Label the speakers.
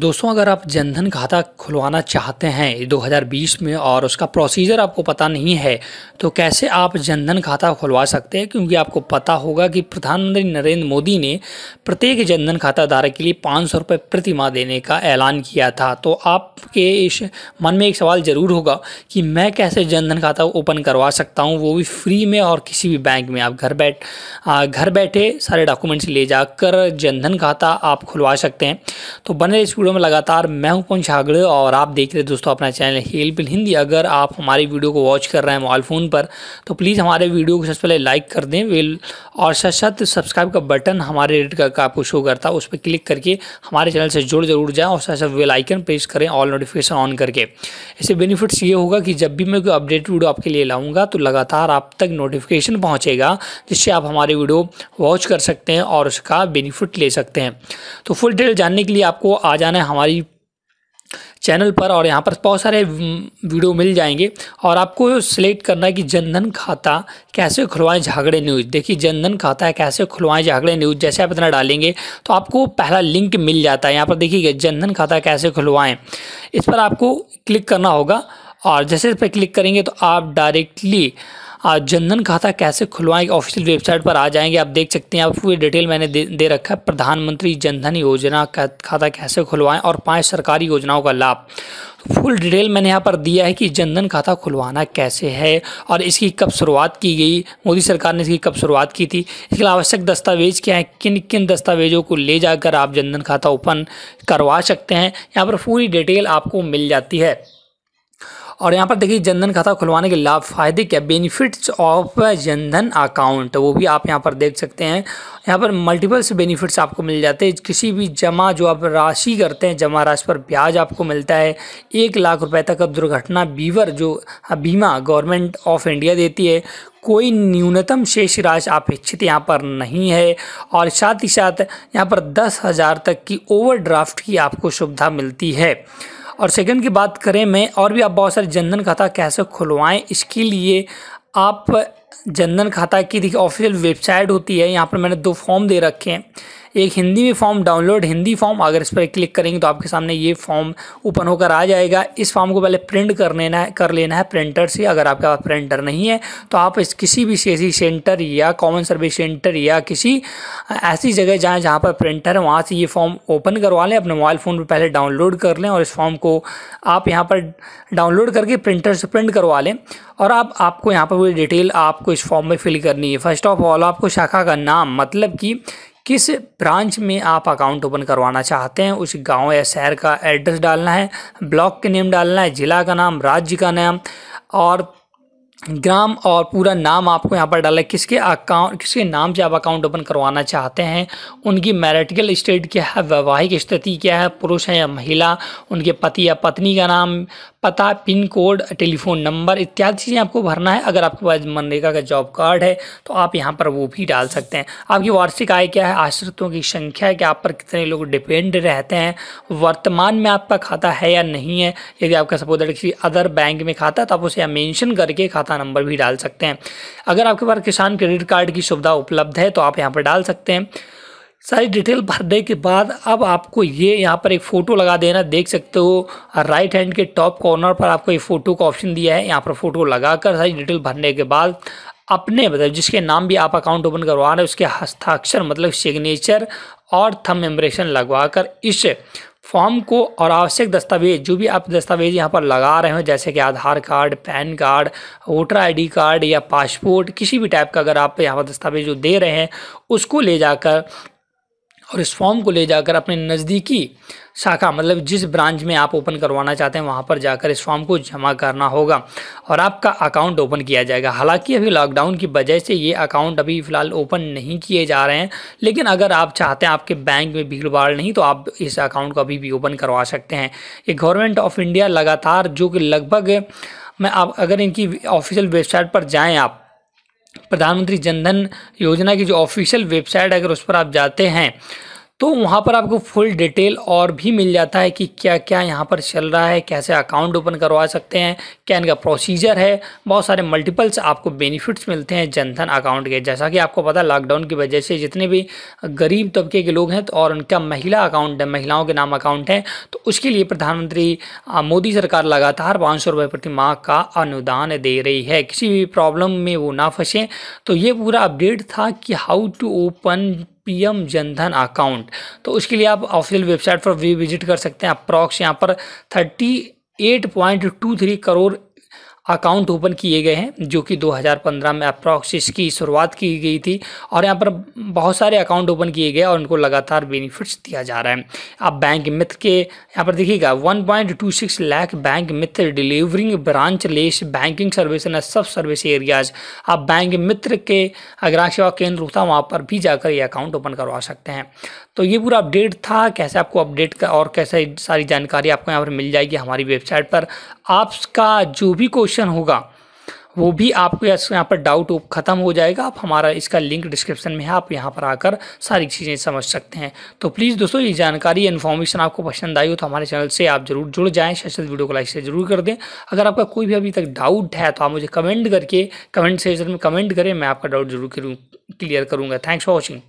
Speaker 1: दोस्तों अगर आप जनधन खाता खुलवाना चाहते हैं 2020 में और उसका प्रोसीजर आपको पता नहीं है तो कैसे आप जनधन खाता खुलवा सकते हैं क्योंकि आपको पता होगा कि प्रधानमंत्री नरेंद्र मोदी ने प्रत्येक जनधन खाता धारक के लिए पाँच सौ रुपये प्रति माह देने का ऐलान किया था तो आपके इस मन में एक सवाल ज़रूर होगा कि मैं कैसे जनधन खाता ओपन करवा सकता हूँ वो भी फ्री में और किसी भी बैंक में आप घर बैठ घर बैठे सारे डॉक्यूमेंट्स ले जाकर जनधन खाता आप खुलवा सकते हैं तो बने वीडियो में लगातार मैं हूं पवन छागड़े और आप देख रहे दोस्तों अपना चैनल हेल इन हिंदी अगर आप हमारी वीडियो को वॉच कर रहे हैं मोबाइल फ़ोन पर तो प्लीज़ हमारे वीडियो को सबसे पहले लाइक कर दें वेल और साथ साथ सब्सक्राइब का बटन हमारे रेड का, आपको शो करता है उस पर क्लिक करके हमारे चैनल से जुड़ जरूर जाएँ और साथ साथ वेल आइकन प्रेस करें ऑल नोटिफिकेशन ऑन करके इससे बेनिफिट्स ये होगा कि जब भी मैं कोई अपडेट वीडियो आपके लिए लाऊँगा तो लगातार आप तक नोटिफिकेशन पहुँचेगा जिससे आप हमारे वीडियो वॉच कर सकते हैं और उसका बेनिफिट ले सकते हैं तो फुल डिटेल जानने के लिए आपको आ जाना जाना है हमारी चैनल पर और यहाँ पर बहुत सारे वीडियो मिल जाएंगे और आपको सिलेक्ट करना है कि जनधन खाता कैसे खुलवाएं झागड़े न्यूज़ देखिए जनधन खाता है कैसे खुलवाएं झागड़े न्यूज़ जैसे आप इतना डालेंगे तो आपको पहला लिंक मिल जाता है यहाँ पर देखिए जनधन खाता कैसे खुलवाएं इस पर आपको क्लिक करना होगा और जैसे इस पर क्लिक करेंगे तो आप डायरेक्टली जनधन खाता कैसे खुलवाएं ऑफिशियल वेबसाइट पर आ जाएंगे आप देख सकते हैं आप पूरी डिटेल मैंने दे, दे रखा है प्रधानमंत्री जनधन योजना का खाता कैसे खुलवाएं और पांच सरकारी योजनाओं का लाभ फुल डिटेल मैंने यहाँ पर दिया है कि जनधन खाता खुलवाना कैसे है और इसकी कब शुरुआत की गई मोदी सरकार ने इसकी कब शुरुआत की थी इसके आवश्यक दस्तावेज क्या हैं किन किन दस्तावेजों को ले जाकर आप जनधन खाता ओपन करवा सकते हैं यहाँ पर पूरी डिटेल आपको मिल जाती है और यहाँ पर देखिए जनधन खाता खुलवाने के लाभ फायदे क्या बेनिफिट्स ऑफ जनधन अकाउंट वो भी आप यहाँ पर देख सकते हैं यहाँ पर मल्टीपल्स बेनिफिट्स आपको मिल जाते हैं किसी भी जमा जो आप राशि करते हैं जमा राशि पर ब्याज आपको मिलता है एक लाख रुपए तक अब दुर्घटना बीवर जो बीमा गवर्नमेंट ऑफ इंडिया देती है कोई न्यूनतम शेष राशि अपेक्षित यहाँ पर नहीं है और साथ ही साथ यहाँ पर दस हज़ार तक की ओवरड्राफ्ट की आपको सुविधा मिलती है और सेकंड की बात करें मैं और भी आप बहुत सारे जनधन खाता कैसे खुलवाएं इसके लिए आप जनधन खाता की देखिए ऑफिशियल वेबसाइट होती है यहाँ पर मैंने दो फॉर्म दे रखे हैं एक हिंदी में फॉर्म डाउनलोड हिंदी फॉर्म अगर इस पर क्लिक करेंगे तो आपके सामने ये फॉर्म ओपन होकर आ जाएगा इस फॉर्म को पहले प्रिंट कर लेना है कर लेना है प्रिंटर से अगर आपके पास प्रिंटर नहीं है तो आप इस किसी भी सी सेंटर या कॉमन सर्विस सेंटर या किसी ऐसी जगह जाए जहाँ पर प्रिंटर है वहाँ से ये फॉर्म ओपन करवा लें अपने मोबाइल फ़ोन पर पहले डाउनलोड कर लें और इस फॉर्म को आप यहाँ पर डाउनलोड करके प्रिंटर से प्रिंट करवा लें और आप आपको यहाँ पर पूरी डिटेल आपको इस फॉर्म में फिल करनी है फर्स्ट ऑफ ऑल आपको शाखा का नाम मतलब कि किस ब्रांच में आप अकाउंट ओपन करवाना चाहते हैं उस गांव या शहर का एड्रेस डालना है ब्लॉक के नेम डालना है ज़िला का नाम राज्य का नाम और ग्राम और पूरा नाम आपको यहाँ पर डाला है किसके अकाउंट किसके नाम से आप अकाउंट ओपन करवाना चाहते हैं उनकी मैरिटिकल स्टेट क्या है वैवाहिक स्थिति क्या है पुरुष है या महिला उनके पति या पत्नी का नाम पता पिन कोड टेलीफोन नंबर इत्यादि चीज़ें आपको भरना है अगर आपके पास मनरेगा का जॉब कार्ड है तो आप यहाँ पर वो भी डाल सकते हैं आपकी वार्षिक आय क्या है आश्रितों की संख्या क्या आप पर कितने लोग डिपेंड रहते हैं वर्तमान में आपका खाता है या नहीं है यदि आपका सपोज किसी अदर बैंक में खाता है तो आप उसे मेंशन करके खाता खाता नंबर भी डाल सकते हैं अगर आपके पास किसान क्रेडिट कार्ड की सुविधा उपलब्ध है तो आप यहाँ पर डाल सकते हैं सारी डिटेल भरने के बाद अब आपको ये यहाँ पर एक फ़ोटो लगा देना देख सकते हो राइट हैंड के टॉप कॉर्नर पर आपको एक फ़ोटो का ऑप्शन दिया है यहाँ पर फ़ोटो लगाकर सारी डिटेल भरने के बाद अपने मतलब जिसके नाम भी आप अकाउंट ओपन करवा रहे हैं उसके हस्ताक्षर मतलब सिग्नेचर और थम इम्प्रेशन लगवाकर इस फॉर्म को और आवश्यक दस्तावेज जो भी आप दस्तावेज यहाँ पर लगा रहे हो जैसे कि Aadhaar card PAN card voter ID card या पासपोर्ट किसी भी टाइप का अगर आप यहाँ पर दस्तावेज जो दे रहे हैं उसको ले जाकर और इस फॉर्म को ले जाकर अपने नज़दीकी शाखा मतलब जिस ब्रांच में आप ओपन करवाना चाहते हैं वहाँ पर जाकर इस फॉर्म को जमा करना होगा और आपका अकाउंट ओपन किया जाएगा हालांकि अभी लॉकडाउन की वजह से ये अकाउंट अभी फ़िलहाल ओपन नहीं किए जा रहे हैं लेकिन अगर आप चाहते हैं आपके बैंक में भीड़ भाड़ नहीं तो आप इस अकाउंट को अभी भी ओपन करवा सकते हैं ये गवर्नमेंट ऑफ इंडिया लगातार जो कि लगभग मैं आप अगर इनकी ऑफिशियल वेबसाइट पर जाएँ आप प्रधानमंत्री जनधन योजना की जो ऑफिशियल वेबसाइट अगर उस पर आप जाते हैं तो वहाँ पर आपको फुल डिटेल और भी मिल जाता है कि क्या क्या यहाँ पर चल रहा है कैसे अकाउंट ओपन करवा सकते हैं क्या इनका प्रोसीजर है बहुत सारे मल्टीपल्स आपको बेनिफिट्स मिलते हैं जनधन अकाउंट के जैसा कि आपको पता लॉकडाउन की वजह से जितने भी गरीब तबके के लोग हैं तो और उनका महिला अकाउंट है महिलाओं के नाम अकाउंट है तो उसके लिए प्रधानमंत्री मोदी सरकार लगातार पाँच सौ रुपये प्रति माह का अनुदान दे रही है किसी भी प्रॉब्लम में वो ना फंसें तो ये पूरा अपडेट था कि how to open PM Jan Dhan account तो उसके लिए आप ऑफिशियल वेबसाइट पर भी विजिट कर सकते हैं अप्रॉक्स यहाँ पर thirty eight point two three crore account open किए गए हैं जो कि 2015 में अप्रॉक्सिस की शुरुआत की गई थी और यहाँ पर बहुत सारे अकाउंट ओपन किए गए और उनको लगातार बेनिफिट्स दिया जा रहा है अब बैंक मित्र के यहाँ पर देखिएगा 1.26 lakh bank Mitra delivering branchless banking service and sub service areas आप बैंक मित्र के ग्राहक सेवा केंद्र होता है वहाँ पर भी जाकर ये अकाउंट ओपन करवा सकते हैं तो ये पूरा अपडेट था कैसे आपको अपडेट और कैसे सारी जानकारी आपको यहाँ पर मिल जाएगी हमारी वेबसाइट पर आपका जो भी क्वेश्चन क्वेश्चन होगा वो भी आपको यहाँ पर डाउट ख़त्म हो जाएगा आप हमारा इसका लिंक डिस्क्रिप्शन में है आप यहाँ पर आकर सारी चीज़ें समझ सकते हैं तो प्लीज़ दोस्तों ये जानकारी इन्फॉर्मेशन आपको पसंद आई हो तो हमारे चैनल से आप जरूर जुड़ जाएँ शायद वीडियो को लाइक से जरूर कर दें अगर आपका कोई भी अभी तक डाउट है तो आप मुझे कमेंट करके कमेंट सेशन में कमेंट करें मैं आपका डाउट जरूर क्लियर करूँगा थैंक्स फॉर वॉचिंग